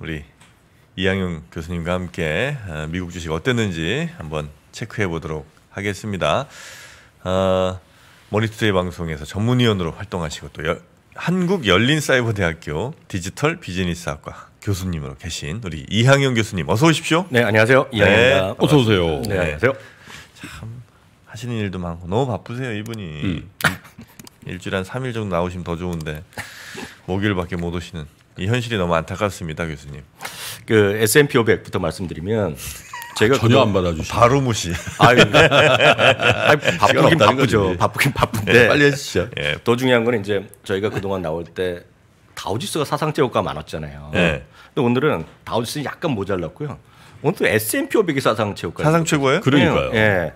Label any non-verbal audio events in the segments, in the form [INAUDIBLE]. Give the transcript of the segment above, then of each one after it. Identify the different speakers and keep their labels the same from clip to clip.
Speaker 1: 우리 이양용 교수님과 함께 아, 미국 주식 어땠는지 한번 체크해 보도록 하겠습니다. 어, 머니투데이 방송에서 전문위원으로 활동하시고 또 여, 한국 열린 사이버 대학교 디지털 비즈니스학과 교수님으로 계신 우리 이항영 교수님 어서 오십시오. 네 안녕하세요 이항영입니다. 네, 어서 오세요. 네. 네, 안녕하세요. 참 하시는 일도 많고 너무 바쁘세요 이분이 음. 일주일 한 3일 정도 나오시면 더 좋은데 목요일밖에 못 오시는 이 현실이 너무
Speaker 2: 안타깝습니다, 교수님. 그 S&P 500부터 말씀드리면 제가 전혀 안 받아주시. 바로 무시. 아유, 예. 아유 바쁘긴 바쁘죠. 거지. 바쁘긴 바쁜데. 네, 빨리 해주시죠. 네. 예. 더 중요한 건 이제 저희가 그동안 나올 때 다우지수가 사상 최고가 많았잖아요. 네. 근데 오늘은 다우지수 약간 모자랐고요. 오늘 S&P 500이 사상 최고가. 사상
Speaker 1: 최고예요? 그러니까요.
Speaker 2: 예.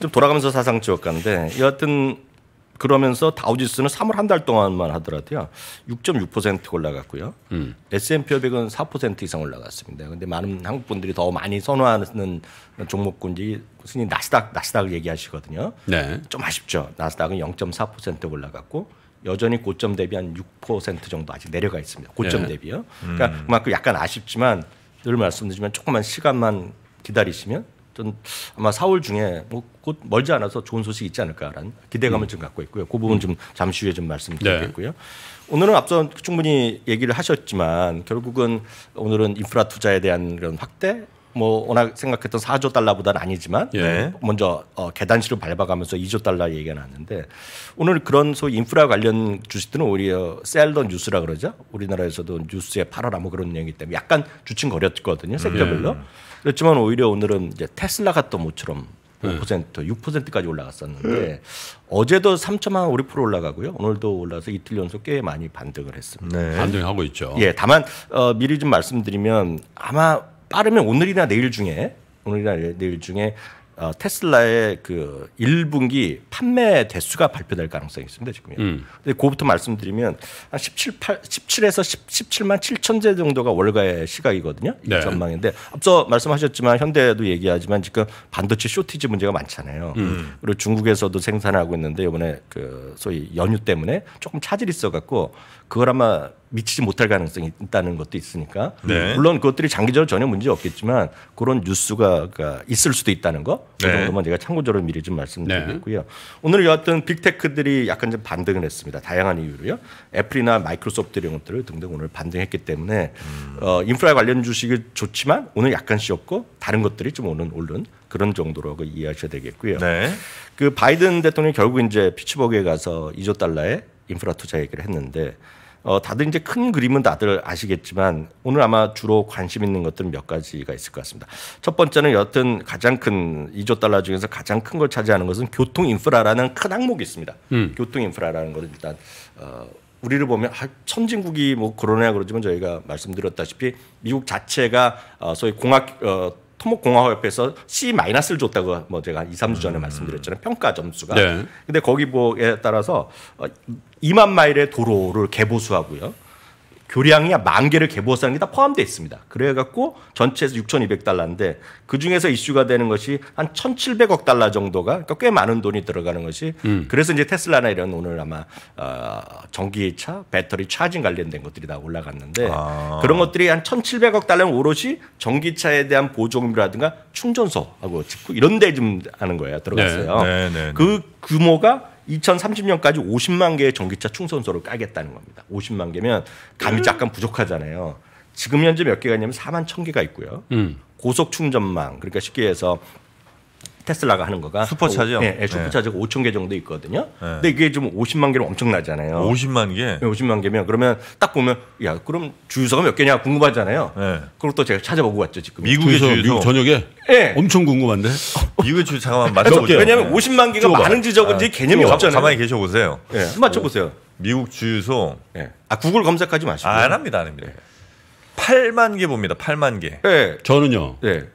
Speaker 2: 좀 돌아가면서 사상 최고가인데 여하튼 그러면서 다우지수는 3월 한 달 동안만 하더라도요. 6.6% 올라갔고요. 음. S&P 500은 4% 이상 올라갔습니다. 근데 많은 한국 분들이 더 많이 선호하는 종목군지 스님 나스닥 나스닥을 얘기하시거든요. 네. 좀 아쉽죠. 나스닥은 0.4% 올라갔고 여전히 고점 대비 한6% 정도 아직 내려가 있습니다. 고점 네. 대비요. 그러니까 음. 그만큼 약간 아쉽지만 늘 말씀드리지만 조금만 시간만 기다리시면 좀 아마 4월 중에 뭐 곧 멀지 않아서 좋은 소식이 있지 않을까라는 기대감을 음. 좀 갖고 있고요. 그 부분 음. 좀 잠시 후에 좀 말씀드리겠고요. 네. 오늘은 앞서 충분히 얘기를 하셨지만 결국은 오늘은 인프라 투자에 대한 그런 확대 뭐 워낙 생각했던 4조 달러보다는 아니지만 예. 먼저 어, 계단실을 밟아가면서 2조 달러 얘기가 나왔는데 오늘 그런 소위 인프라 관련 주식들은 오히려 셀더 뉴스라 그러죠. 우리나라에서도 뉴스에 팔아라 뭐 그런 얘기 때문에 약간 주춤거렸거든요. 세터별로 예. 그렇지만 오히려 오늘은 이제 테슬라가 또 모처럼 5% 뭐 6%까지 예. 올라갔었는데 네. 어제도 3.5% 올라가고요. 오늘도 올라서 이틀 연속 꽤 많이 반등을 했습니다. 네. 반등하고 있죠. 예, 다만 어, 미리 좀 말씀드리면 아마 빠르면 오늘이나 내일 중에 오늘이나 내일 중에 어, 테슬라의 그 1분기 판매 대수가 발표될 가능성이 있습니다 지금요. 음. 근데 그부터 말씀드리면 한 17, 8, 17에서 10, 17만 7천 제 정도가 월가의 시각이거든요. 네. 전망인데 앞서 말씀하셨지만 현대도 얘기하지만 지금 반도체 쇼티지 문제가 많잖아요. 음. 그리고 중국에서도 생산하고 있는데 이번에 그 소위 연유 때문에 조금 차질이 있어갖고 그걸 아마 미치지 못할 가능성이 있다는 것도 있으니까 네. 물론 그것들이 장기적으로 전혀 문제 없겠지만 그런 뉴스가 그러니까 있을 수도 있다는 거그 네. 정도만 제가 참고적으로 미리 좀 말씀드리겠고요. 네. 오늘 여하튼 빅테크들이 약간 좀 반등을 했습니다. 다양한 이유로요. 애플이나 마이크로소프트 이런 것들을 등등 오늘 반등했기 때문에 음. 어, 인프라 관련 주식이 좋지만 오늘 약간 쉬었고 다른 것들이 좀 오는 오른 그런 정도로 이해하셔야 되겠고요. 네. 그 바이든 대통령이 결국 이제 피츠버그에 가서 2조 달러의 인프라 투자 얘기를 했는데 어, 다들 이제 큰 그림은 다들 아시겠지만 오늘 아마 주로 관심 있는 것들은 몇 가지가 있을 것 같습니다. 첫 번째는 여튼 하 가장 큰 2조 달러 중에서 가장 큰 걸 차지하는 것은 교통 인프라라는 큰 항목이 있습니다. 음. 교통 인프라라는 것은 일단 어, 우리를 보면 천진국이뭐 그러냐 그러지만 저희가 말씀드렸다시피 미국 자체가 어, 소위 공학 어, 토목공화협회에서 C-를 줬다고 뭐 제가 2, 3주 전에 음. 말씀드렸잖아요. 평가 점수가. 네. 근데 거기 뭐에 따라서 2만 어, 마일의 도로를 개보수하고요. 교량이야 만 개를 개보호 하는 게 다 포함되어 있습니다. 그래갖고 전체에서 6,200달러인데 그 중에서 이슈가 되는 것이 한 1,700억 달러 정도가 그러니까 꽤 많은 돈이 들어가는 것이 음. 그래서 이제 테슬라나 이런 오늘 아마 어, 전기차, 배터리 차징 관련된 것들이 다 올라갔는데 아. 그런 것들이 한 1,700억 달러는 오롯이 전기차에 대한 보조금이라든가 충전소하고 직구 이런 데 좀 하는 거예요. 들어갔어요. 네, 네, 네, 네. 그 규모가 2030년까지 50만 개의 전기차 충전소를 깔겠다는 겁니다. 50만 개면 감이 약간 부족하잖아요. 지금 현재 몇 개가 있냐면 4만 1000개가 있고요. 음. 고속 충전망, 그러니까 쉽게 해서 테슬라가 하는 거가 슈퍼차죠. 예, 슈퍼차저가 예. 5천 개 정도 있거든요. 근데 이게 좀 50만 개로 엄청나잖아요. 50만 개. 50만 개면 그러면 딱 보면 야 그럼 주유소가 몇 개냐 궁금하잖아요. 그리고 또 제가 찾아보고 왔죠 지금. 미국의 주유소, 미국 저녁에. 예.
Speaker 3: 엄청 궁금한데.
Speaker 1: [LAUGHS] 미국 주유 잠깐만 맞춰보죠. 왜냐하면 50만 개가 찍봐 많은 지적은지 아, 개념이 찍봐 없잖아요. 가만히 계셔 보세요. 예. 맞춰보세요. 미국 주유소. 예. 아 구글 검색하지 마시고. 아, 안 합니다, 안 합니다. 8만 개 봅니다. 8만 개. 예.
Speaker 3: 저는요. 예.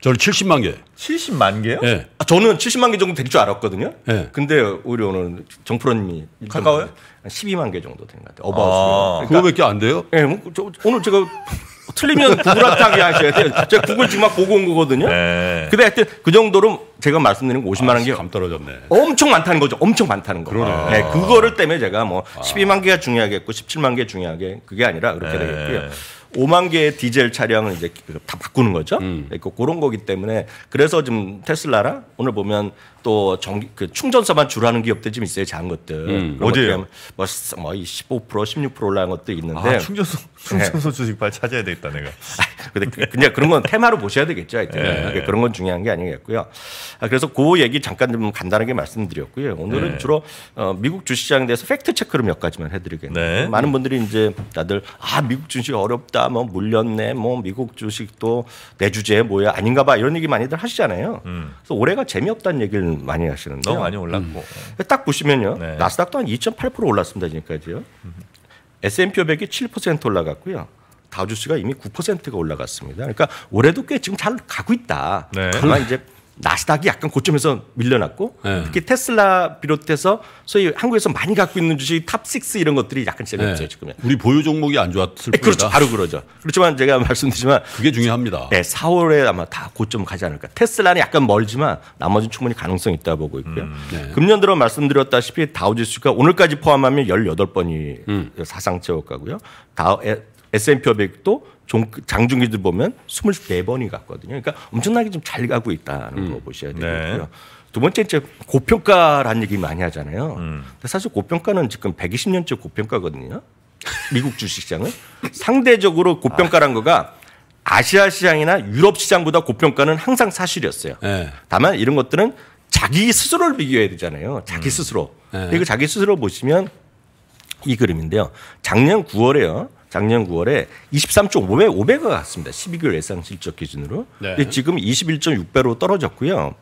Speaker 3: 저는 70만
Speaker 2: 개. 70만 개요? 예. 아, 저는 70만 개 정도 될 줄 알았거든요. 예. 근데 오히 오늘 정프로님이 가까워요? 12만 개 정도 된 것 같아요. 어바웃. 아, 그러니까 그거밖에안 돼요? 예. 뭐, 오늘 제가 [LAUGHS] 틀리면 구글학탁 하셔야 제가 구글 지금 막 보고 온 거거든요. 네. 근데 하여튼 그 정도로 제가 말씀드린 50만 아, 게. 감 떨어졌네. 엄청 많다는 거죠. 엄청 많다는 거. 그러네. 네, 그거를 아. 때문에 제가 뭐 12만 아. 개가 중요하겠고 17만 개 중요하게 그게 아니라 그렇게 네. 되겠고요. 5만 개의 디젤 차량을 이제 다 바꾸는 거죠. 음. 그러니까 그런 거기 때문에 그래서 지금 테슬라랑 오늘 보면 또 정, 기그충전소만주라는 기업들 좀 있어요 작은 것들 음, 어디에요? 뭐뭐15% 16% 올라간 것도 있는데 아, 충전소 네. 충전소 주식 발 찾아야 되겠다 내가. 아, 근데 그, 그냥 그런 건 테마로 보셔야 되겠죠 하여튼 예, 그러니까 그런 건 중요한 게 아니겠고요. 아, 그래서 그 얘기 잠깐 좀 간단하게 말씀드렸고요. 오늘은 네. 주로 어, 미국 주시장에 식 대해서 팩트 체크를 몇 가지만 해드리겠습니다. 네. 많은 분들이 이제 다들 아 미국 주식 어렵다 뭐 물렸네 뭐 미국 주식도 내주제 뭐야 아닌가봐 이런 얘기 많이들 하시잖아요. 음. 그래서 올해가 재미없다는 얘기를 투자를 많이 하시는데 너무 네, 많이 올랐고 음. 딱 보시면요 네. 나스닥도 한 2.8% 올랐습니다 지금까지요 S&P 500이 7% 올라갔고요 다우주스가 이미 9%가 올라갔습니다 그러니까 올해도 꽤 지금 잘 가고 있다 네. 다만 이제 나스닥이 약간 고점에서 밀려났고 네. 특히 테슬라 비롯해서 소위 한국에서 많이 갖고 있는 주식 탑6 이런 것들이 약간 재미없어 네. 지금 우리 보유 종목이 안 좋았을 네, 그렇죠. 바로 그러죠. 그렇지만 제가 [LAUGHS] 말씀드리지만 그게 중요합니다. 네, 예, 4월에 아마 다 고점 가지 않을까. 테슬라는 약간 멀지만 나머지는 충분히 가능성 이 있다 보고 있고요. 음, 네. 금년 들어 말씀드렸다시피 다우지수가 오늘까지 포함하면 18번이 음. 사상 최고가고요. 다 S&P 500도 장중기들 보면 24번이 갔거든요. 그러니까 엄청나게 좀잘 가고 있다는 음. 거 보셔야 네. 되겠고요. 네. 두 번째 이제 고평가라는 얘기 많이 하잖아요. 음. 근데 사실 고평가는 지금 120년째 고평가거든요. 미국 주식시장은 상대적으로 고평가란 아. 거가 아시아 시장이나 유럽 시장보다 고평가는 항상 사실이었어요. 네. 다만 이런 것들은 자기 스스로를 비교해야 되잖아요. 자기 음. 스스로. 네. 그리고 자기 스스로 보시면 이 그림인데요. 작년 9월에요. 작년 9월에 23.5배 5배억 갔습니다. 12개월 예상 실적 기준으로. 네. 근데 지금 21.6배로 떨어졌고요.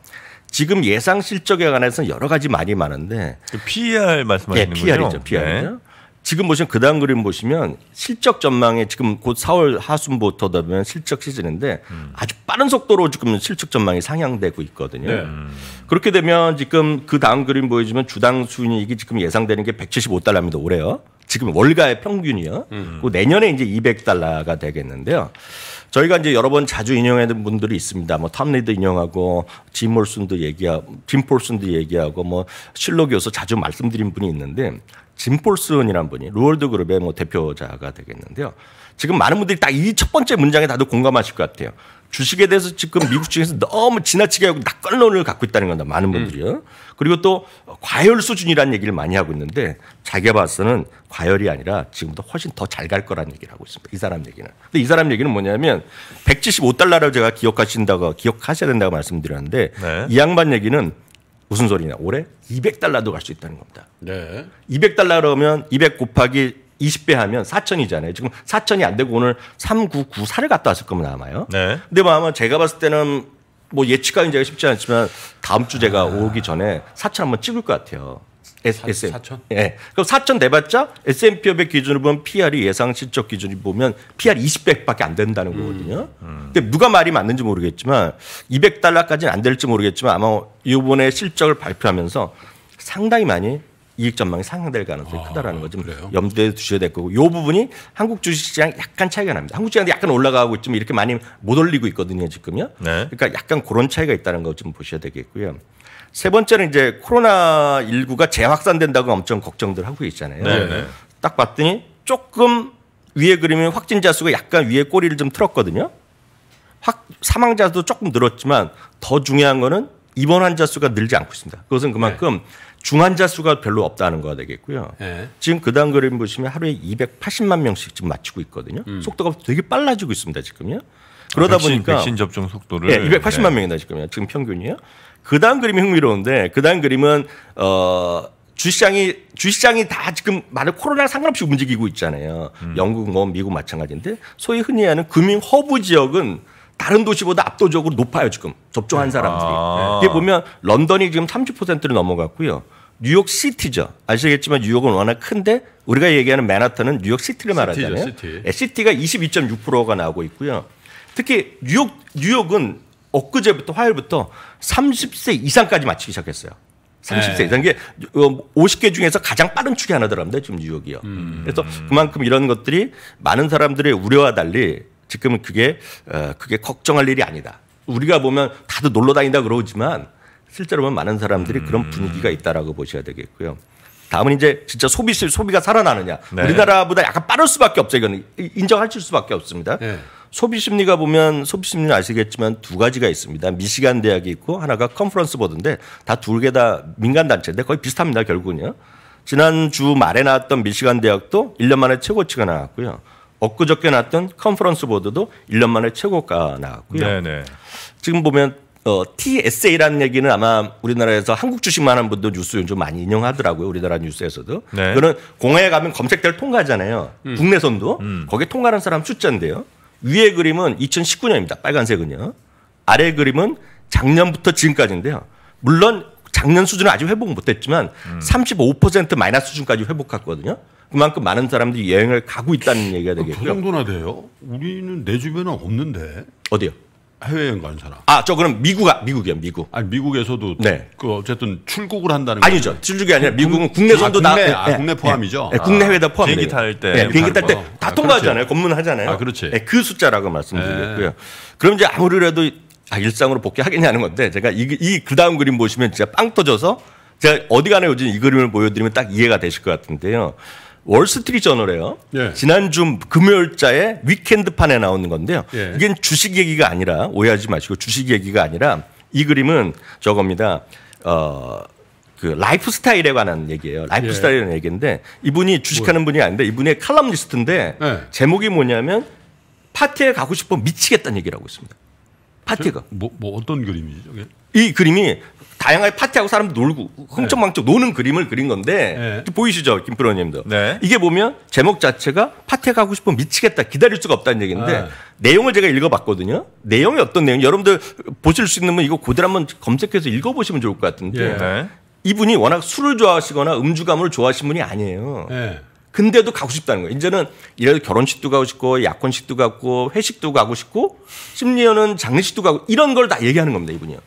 Speaker 2: 지금 예상 실적에 관해서는 여러 가지 많이 많은데 그 PER 말씀하시는 예, e e 네, PR이죠, 거죠? r 이죠 네. 지금 보시면 그 다음 그림 보시면 실적 전망에 지금 곧 4월 하순부터 되면 실적 시즌인데 음. 아주 빠른 속도로 지금 실적 전망이 상향되고 있거든요. 네. 그렇게 되면 지금 그 다음 그림 보여주면 주당 순이익이 지금 예상되는 게 175달러입니다. 올해요. 지금 월가의 평균이요. 음. 그 내년에 이제 200달러가 되겠는데요. 저희가 이제 여러 번 자주 인용하는 분들이 있습니다. 뭐 탐리드 인용하고 짐몰슨도 얘기하고 짐폴슨도 얘기하고 뭐 실로 교수 자주 말씀드린 분이 있는데 짐 폴슨이라는 분이 루월드 그룹의 뭐 대표자가 되겠는데요. 지금 많은 분들이 딱 이 첫 번째 문장에 다들 공감하실 것 같아요. 주식에 대해서 지금 미국 중에서 너무 지나치게 하고 낙관론을 갖고 있다는 겁니다. 많은 분들이요. 음. 그리고 또 과열 수준이라는 얘기를 많이 하고 있는데 자기가 봐서는 과열이 아니라 지금도 훨씬 더 잘 갈 거라는 얘기를 하고 있습니다. 이 사람 얘기는. 근데 이 사람 얘기는 뭐냐면 175달러로 제가 기억하신다고 기억하셔야 된다고 말씀드렸는데 네. 이 양반 얘기는 무슨 소리냐? 올해 200달러도 갈 수 있다는 겁니다. 네. 200달러라면 200 곱하기 20배 하면 4천이잖아요. 지금 4천이 안 되고 오늘 3994를 갔다 왔을 겁니다, 아마요. 네. 근데 뭐 아마 제가 봤을 때는 뭐 예측하기는 제가 쉽지 않지만 다음 주 제가 아. 오기 전에 4천 한번 찍을 것 같아요. S, S, 4천. 예. 그럼 4천 내봤자 S&P 500 기준으로 보면 PR이 예상 실적 기준이 보면 PR 20배밖에 안 된다는 거거든요. 음, 음. 근데 누가 말이 맞는지 모르겠지만 200달러까지는 안 될지 모르겠지만 아마 이번에 실적을 발표하면서 상당히 많이 이익 전망이 상향될 가능성이 아, 크다라는 거좀 염두에 두셔야 될 거고 이 부분이 한국 주식시장 약간 차이가 납니다. 한국 시장도 약간 올라가고 있지만 이렇게 많이 못 올리고 있거든요 지금요. 네. 그러니까 약간 그런 차이가 있다는 거좀 보셔야 되겠고요. 세 번째는 이제 코로나 19가 재확산된다고 엄청 걱정들 하고 있잖아요. 네네. 네. 딱 봤더니 조금 위에 그림이 확진자 수가 약간 위에 꼬리를 좀 틀었거든요. 확 사망자도 조금 늘었지만 더 중요한 거는 입원 환자 수가 늘지 않고 있습니다. 그것은 그만큼 네. 중환자 수가 별로 없다는 거가 되겠고요. 네. 지금 그 다음 그림 보시면 하루에 280만 명씩 지금 맞추고 있거든요. 음. 속도가 되게 빨라지고 있습니다. 지금요. 그러다 아, 백신, 보니까 백신
Speaker 1: 접종 속도를 예, 네, 280만 명이다
Speaker 2: 지금요. 지금 평균이요. 그 다음 그림이 흥미로운데 그 다음 그림은 어 주시장이 주시장이 다 지금 말을 코로나 상관없이 움직이고 있잖아요. 음. 영국, 뭐 미국 마찬가지인데 소위 흔히 하는 금융 허브 지역은 다른 도시보다 압도적으로 높아요 지금 접종한 네. 사람들이. 아. 네. 이게 보면 런던이 지금 30%를 넘어갔고요. 뉴욕 시티죠. 아시겠지만 뉴욕은 워낙 큰데 우리가 얘기하는 맨하탄은 뉴욕 시티를 말하잖아요. 시티죠, 시티. 네, 가 22.6%가 나오고 있고요. 특히 뉴욕 뉴욕은 엊그제부터 화요일부터 30세 이상까지 맞추기 시작했어요. 30세 네. 이상 이게 50개 어, 중에서 가장 빠른 축이 하나더랍니다. 지금 뉴욕이요. 음. 그래서 그만큼 이런 것들이 많은 사람들의 우려와 달리 지금은 그게 어, 그게 걱정할 일이 아니다. 우리가 보면 다들 놀러 다닌다 그러지만 실제로 보면 많은 사람들이 음. 그런 분위기가 있다라고 보셔야 되겠고요. 다음은 이제 진짜 소비 실 소비가 살아나느냐. 네. 우리나라보다 약간 빠를 수밖에 없죠 이건 인정하실 수밖에 없습니다. 네. 소비 심리가 보면 소비 심리는 아시겠지만 두 가지가 있습니다. 미시간 대학이 있고 하나가 컨퍼런스 보드인데 다 둘 개 다 민간 단체인데 거의 비슷합니다. 결국은요. 지난주 말에 나왔던 미시간 대학도 1년 만에 최고치가 나왔고요. 엊그저께 났던 컨퍼런스 보드도 1년 만에 최고가 나왔고요. 네네. 지금 보면 어, TSA라는 얘기는 아마 우리나라에서 한국 주식만 한 분도 뉴스 좀 많이 인용하더라고요. 우리나라 뉴스에서도. 네. 이거는 공항에 가면 검색대를 통과하잖아요. 음. 국내선도. 음. 거기에 통과하는 사람 숫자인데요. 위에 그림은 2019년입니다. 빨간색은요. 아래 그림은 작년부터 지금까지인데요. 물론 작년 수준은 아직 회복 못했지만 음. 35% 마이너스 수준까지 회복했거든요. 그만큼 많은 사람들이 여행을 가고 있다는 얘기가 되겠고그 정도나 돼요?
Speaker 3: 우리는 내 주변은 없는데.
Speaker 2: 어디요? 해외여행 가는 사람. 아, 저 그럼 미국,
Speaker 3: 미국이요, 미국. 아니, 미국에서도. 네. 그, 어쨌든 출국을 한다는 아니죠. 출국이 아니라 미국은 국내 아, 선도 네, 아, 네, 국내, 나, 아, 국내 포함이죠. 네, 네, 국내 아, 해외 다 포함. 비행기 탈 때. 네, 비행기 탈 때다 아, 그렇죠. 통과하잖아요.
Speaker 2: 검문하잖아요. 아, 그렇지. 네, 그 숫자라고 말씀드리고요 네. 그럼 이제 아무래도 아, 일상으로 복귀하겠냐는 건데 제가 이, 이, 그 다음 그림 보시면 진짜 빵 터져서 제가 어디 가나 요즘 이 그림을 보여드리면 딱 이해가 되실 것 같은데요. 월스트리 저널에요. 예. 지난주 금요일자에 위켄드판에 나오는 건데요. 예. 이게 주식 얘기가 아니라 오해하지 마시고 주식 얘기가 아니라 이 그림은 저겁니다. 어, 그 라이프 스타일에 관한 얘기예요. 라이프 예. 스타일이라는 얘기인데 이분이 주식하는 분이 아닌데 이분의 칼럼니스트인데 예. 제목이 뭐냐면 파티에 가고 싶어 미치겠다는 얘기라고 있습니다. 파티가. 뭐, 뭐 어떤 그림이죠? 이 그림이 다양하게 파티하고 사람 놀고 흥청망청 네. 노는 그림을 그린 건데 네. 보이시죠 김프로님도 네. 이게 보면 제목 자체가 파티 가고 싶으면 미치겠다 기다릴 수가 없다는 얘기인데 내용을 제가 읽어봤거든요 내용이 어떤 내용 여러분들 보실 수 있는 분 이거 고대로 한번 검색해서 읽어보시면 좋을 것 같은데 예. 이분이 워낙 술을 좋아하시거나 음주감을 좋아하시는 분이 아니에요. 네. 근데도 가고 싶다는 거예요. 이제는 예를 결혼식도 가고 싶고 약혼식도 가고 회식도 가고 싶고 심리어는 장례식도 가고 이런 걸 다 얘기하는 겁니다. 이분이요.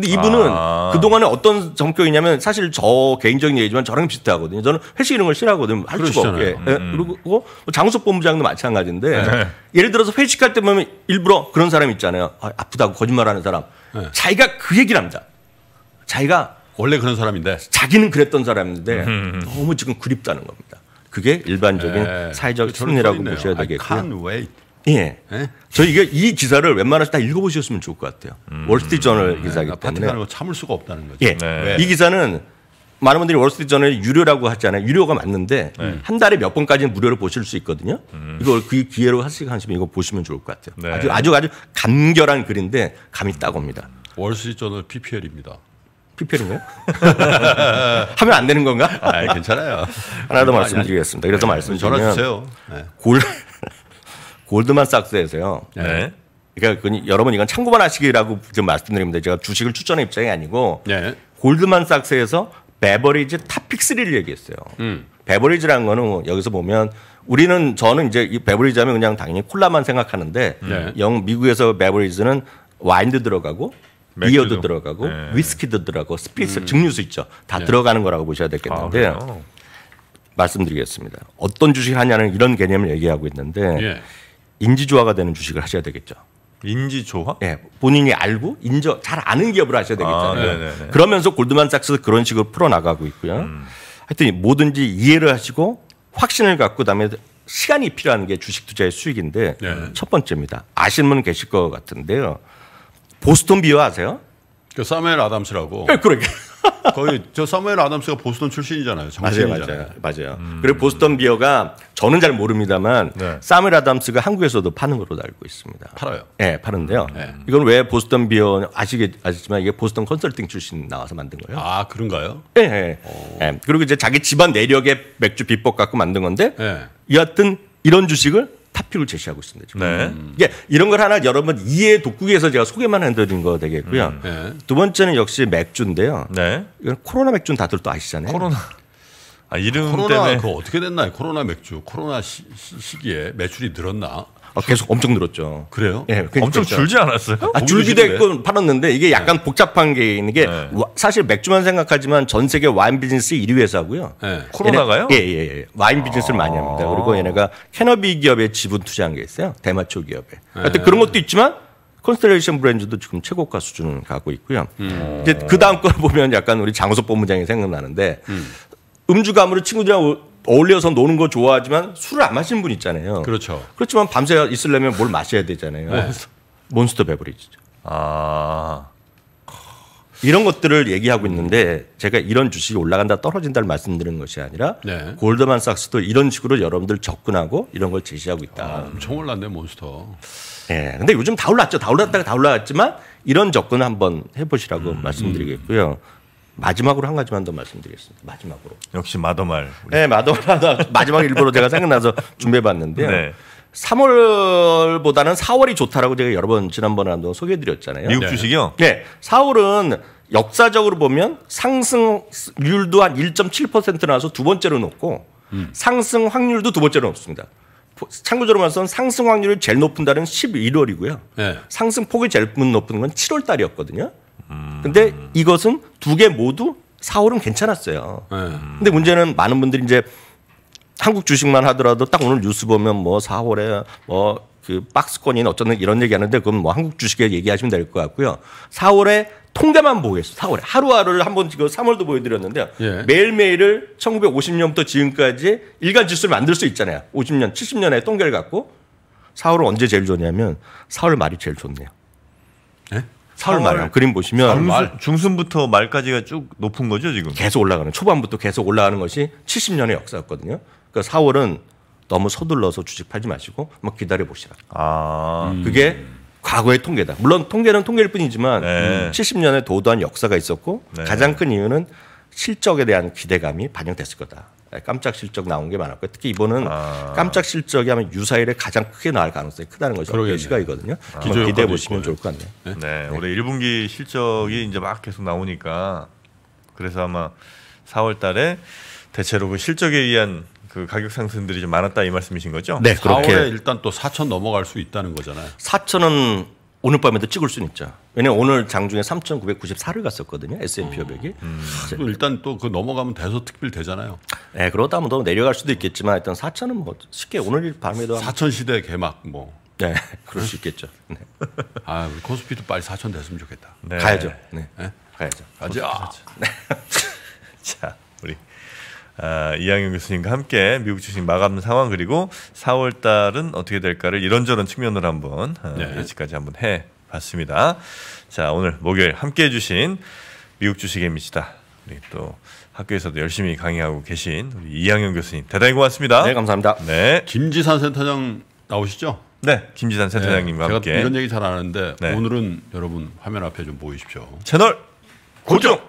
Speaker 2: 근데 이분은 아. 그동안에 어떤 성격이냐면 사실 저 개인적인 얘기지만 저랑 비슷하거든요. 저는 회식 이런 걸 싫어하거든요. 할 수가 없게. 예, 음. 그리고 뭐 장수석 본부장도 마찬가지인데 네. 예를 들어서 회식할 때 보면 일부러 그런 사람 있잖아요. 아, 프다고 거짓말하는 사람. 네. 자기가 그 얘기를 합니다. 자기가 원래 그런 사람인데 자기는 그랬던 사람인데 음, 음, 음. 너무 지금 그립다는 겁니다. 그게 일반적인 네. 사회적 심리라고 보셔야 되겠고요. 예. 예? 저 이게 이 기사를 웬만해서 다 읽어보셨으면 좋을 것 같아요. 음. 월스트리트저널 음. 기사기 아, 때문에 파티가는
Speaker 3: 참을 수가 없다는 거죠.
Speaker 2: 예. 네. 이 기사는 많은 분들이 월스트리트저널 유료라고 하잖아요. 유료가 맞는데 네. 한 달에 몇 번까지는 무료로 보실 수 있거든요. 음. 이걸 그 기회로 하시면 이거 보시면 좋을 것 같아요. 네. 아주 아주 아주 간결한 글인데 감이 딱 옵니다.
Speaker 3: 월스트리트저널 PPL입니다. PPL인가요? [LAUGHS] 하면 안 되는 건가?
Speaker 2: 아, 괜찮아요. 하나 더 말씀드리겠습니다. 이래서 네. 말씀드리면 전화 주세요. 네. 골 골드만삭스에서요. 네. 네. 그러니까 그 여러분 이건 참고만 하시기라고 지금 말씀드립니다. 제가 주식을 추천한 입장이 아니고 네. 골드만삭스에서 베버리지 탑픽3를 얘기했어요. 음. 베버리지라는 거는 뭐 여기서 보면 우리는 저는 이제 이 베버리지 하면 그냥 당연히 콜라만 생각하는데 네. 영 미국에서 베버리지는 와인도 들어가고 맥주도. 비어도 들어가고 네. 위스키도 들어가고 스피스 음. 증류수 있죠. 다 네. 들어가는 거라고 보셔야 되겠는데 아, 말씀드리겠습니다. 어떤 주식을 하냐는 이런 개념을 얘기하고 있는데 예. 인지조화가 되는 주식을 하셔야 되겠죠. 인지조화? 예, 네, 본인이 알고 인정 잘 아는 기업을 하셔야 되겠잖아요. 아, 네, 네, 네. 그러면서 골드만삭스 그런 식으로 풀어 나가고 있고요. 음. 하여튼 뭐든지 이해를 하시고 확신을 갖고 다음에 시간이 필요한 게 주식 투자의 수익인데 네첫 번째입니다. 아시는 분 계실 것 같은데요. 보스턴 비어 아세요? 그 사멜 아담스라고. 네, 예, 그러니 거의 저 사무엘 아담스가 보스턴 출신이잖아요. 정치인이잖아요. 맞아요, 맞아요. 맞아요. 음. 그리고 보스턴 비어가 저는 잘 모릅니다만 네. 사무엘 아담스가 한국에서도 파는 걸로 알고 있습니다. 팔아요. 네, 파는데요. 네. 이건 왜 보스턴 비어 아시겠 아시지만 이게 보스턴 컨설팅 출신 나와서 만든 거예요. 아 그런가요? 예. 예. 예. 그리고 이제 자기 집안 내력의 맥주 비법 갖고 만든 건데 예. 여하튼 이런 주식을 파필을 제시하고 있습니다. 지금. 네. 음. 그 이런 걸 하나 여러분 이해 돕기위해서 제가 소개만 해드린 거 되겠고요. 음. 네. 두 번째는 역시 맥주인데요. 네. 이건 코로나 맥주는 다들 또 아시잖아요. 코로나. 아, 이름 코로나 때문에 그
Speaker 3: 어떻게 됐나요? 코로나 맥주 코로나 시, 시, 기에 매출이 늘었나?
Speaker 2: 아, 계속 엄청 늘었죠. 그래요? 예, 그- 엄청 그렇죠. 줄지 않았어요? 아, 줄기대건 팔았는데 이게 약간 네. 복잡한 게 있는 게 네. 와- 사실 맥주만 생각하지만 전 세계 와인 비즈니스 1위 회사고요. 예. 코로나가요? 예, 예, 예. 와인 비즈니스를 많이 아. 합니다. 그리고 얘네가 캐너비 기업에 지분 투자한 게 있어요. 대마초 기업에. 네. 하여튼 그런 것도 있지만 컨스텔레이션 브랜드도 지금 최고가 수준을 갖고 있고요. 음. 이제 그 다음 걸 보면 약간 우리 장우석 본부장이 생각나는데 음. 음주감무로 친구들이랑 어울려서 노는 거 좋아하지만 술을 안 마시는 분 있잖아요. 그렇죠. 그렇지만 밤새 있으려면 뭘 마셔야 되잖아요. 네. 몬스터 베버리지죠. 아. 이런 것들을 얘기하고 있는데 제가 이런 주식이 올라간다 떨어진다를 말씀드리는 것이 아니라 네. 골드만삭스도 이런 식으로 여러분들 접근하고 이런 걸 제시하고 있다. 아,
Speaker 3: 엄청 올랐네 몬스터.
Speaker 2: 예. 네, 근데 요즘 다 올랐죠. 다 올랐다가 다 올라갔지만 이런 접근 을 한번 해보시라고 음, 음. 말씀드리겠고요. 음. 마지막으로 한 가지만 더 말씀드리겠습니다. 마지막으로. 역시 마더말. 우 네, 마더말 [LAUGHS] 마지막 일부러 제가 생각나서 준비해봤는데요. 네. 3월보다는 4월이 좋다라고 제가 여러 번 지난번에 한번 소개해드렸잖아요. 미국 네. 주식이요? 네. 4월은 역사적으로 보면 상승률도 한 1.7%나서두 번째로 높고 음. 상승 확률도 두 번째로 높습니다. 참고적으로 말해서 상승 확률이 제일 높은 달은 11월이고요. 네. 상승 폭이 제일 높은 건 7월 달이었거든요. 음. 근데 이것은 두 개 모두 4월은 괜찮았어요. 네. 근데 문제는 많은 분들이 이제 한국 주식만 하더라도 딱 오늘 뉴스 보면 뭐 4월에 뭐 그박스권이 어쩌는 이런 얘기 하는데 그건 뭐 한국 주식에 얘기하시면 될 것 같고요. 4월에 통계만 보겠어. 4월에 하루하루를 한번 지금 3월도 보여드렸는데 예. 매일매일을 1950년부터 지금까지 일간 지수를 만들 수 있잖아요. 50년, 70년의 통계를 갖고 4월은 언제 제일 좋냐면 4월 말이 제일 좋네요. 예? 4월 말이요. 그림 보시면 말. 중순부터 말까지가 쭉 높은 거죠 지금. 계속 올라가는 초반부터 계속 올라가는 것이 70년의 역사였거든요. 그러니까 4월은 너무 서둘러서 주식 팔지 마시고 막 기다려 보시라. 아 음. 그게 과거의 통계다. 물론 통계는 통계일 뿐이지만 네. 70년의 음, 도도한 역사가 있었고 네. 가장 큰 이유는 실적에 대한 기대감이 반영됐을 거다. 예, 깜짝 실적 나온 게 많았고요. 특히 이번은 아. 깜짝 실적이 하면 유사일에 가장 크게 나올 가능성이 크다는 것이 예시가이거든요. 아. 기대해 보시면 좋을 것 같네요. 네? 네, 네. 올해 1분기 실적이
Speaker 1: 이제 막 계속 나오니까 그래서 아마 4월 달에 대체로 그 실적에 의한 그 가격 상승들이 좀 많았다 이 말씀이신 거죠? 네, 그렇게 4월에 일단 또 4천
Speaker 2: 넘어갈 수 있다는 거잖아요. 4천은 오늘 밤에도 찍을 수는 있죠. 왜냐면 오늘 장중에 3,994를 갔었거든요. S&P 500이. 음. 음. 또 일단 또 그 넘어가면 대서특필 되잖아요. 네, 그러다 하면 더 내려갈 수도 있겠지만 일단 4,000은 뭐 쉽게 오늘 밤에도 4,000 시대 개막 뭐. 네, [LAUGHS] 그럴 수 있겠죠. 네.
Speaker 3: 아, 우리 코스피도 빨리 4,000 됐으면 좋겠다. 네. 가야죠. 네. 네? 가야죠. 가자. 네. [LAUGHS] 자.
Speaker 1: 아, 이양용 교수님과 함께 미국 주식 마감 상황 그리고 4월 달은 어떻게 될까를 이런저런 측면으로 한번 아, 네. 예측까지 한번 해 봤습니다. 자, 오늘 목요일 함께 해 주신 미국 주식의 미치다. 우리 또 학교에서도 열심히 강의하고 계신 우리 이양현 교수님 대단히 고맙습니다. 네, 감사합니다. 네. 김지산 센터장 나오시죠? 네, 김지산 센터장님과 네, 함께 이런 얘기 잘 아는데 네.
Speaker 3: 오늘은 여러분 화면 앞에 좀 보이십시오.
Speaker 4: 채널 고정. 고정!